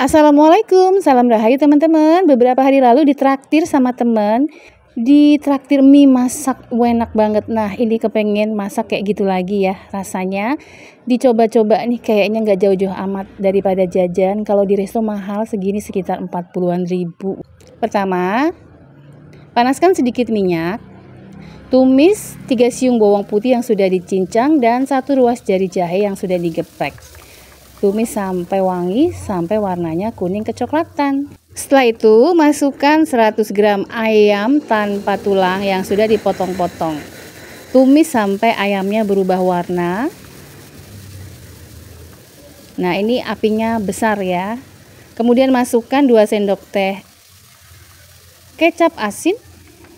Assalamualaikum, salam rahayu teman-teman. Beberapa hari lalu ditraktir sama teman, ditraktir mie masak enak banget. Nah, ini kepengen masak kayak gitu lagi ya rasanya. Dicoba-coba nih kayaknya nggak jauh-jauh amat daripada jajan. Kalau di resto mahal segini sekitar 40-an ribu. Pertama, panaskan sedikit minyak. Tumis 3 siung bawang putih yang sudah dicincang dan satu ruas jari jahe yang sudah digeprek. Tumis sampai wangi, sampai warnanya kuning kecoklatan. Setelah itu, masukkan 100 gram ayam tanpa tulang yang sudah dipotong-potong. Tumis sampai ayamnya berubah warna. Nah, ini apinya besar ya. Kemudian masukkan 2 sendok teh kecap asin,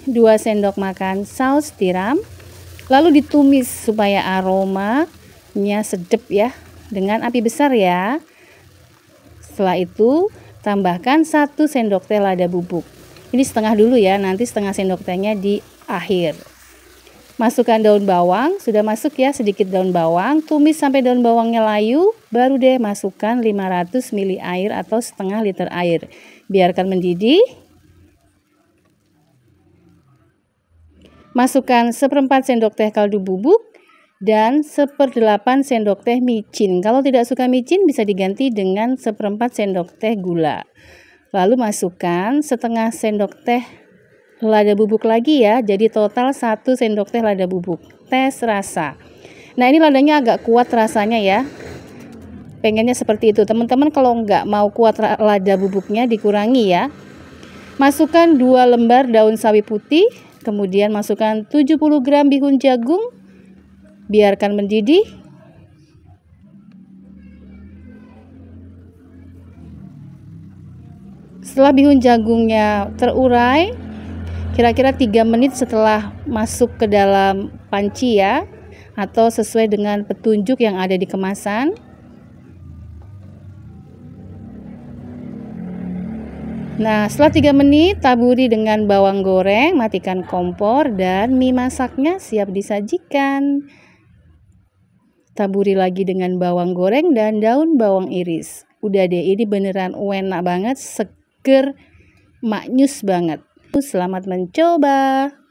2 sendok makan saus tiram, lalu ditumis supaya aromanya sedap ya dengan api besar ya. Setelah itu tambahkan satu sendok teh lada bubuk. Ini setengah dulu ya, nanti setengah sendok tehnya di akhir. Masukkan daun bawang, sudah masuk ya sedikit daun bawang, tumis sampai daun bawangnya layu, baru deh masukkan 500 ml air atau setengah liter air. Biarkan mendidih. Masukkan seperempat sendok teh kaldu bubuk, dan seperdelapan sendok teh micin. Kalau tidak suka micin bisa diganti dengan seperempat sendok teh gula. Lalu masukkan setengah sendok teh lada bubuk lagi ya, jadi total satu sendok teh lada bubuk. Tes rasa. Nah ini ladanya agak kuat rasanya ya. Pengennya seperti itu. Teman-teman kalau nggak mau kuat lada bubuknya dikurangi ya. Masukkan 2 lembar daun sawi putih, kemudian masukkan 70 gram bihun jagung, biarkan mendidih setelah bihun jagungnya terurai kira-kira 3 menit setelah masuk ke dalam panci ya atau sesuai dengan petunjuk yang ada di kemasan Nah, setelah 3 menit taburi dengan bawang goreng, matikan kompor dan mie masaknya siap disajikan. Taburi lagi dengan bawang goreng dan daun bawang iris. Udah deh, ini beneran enak banget, seger, maknyus banget. Selamat mencoba.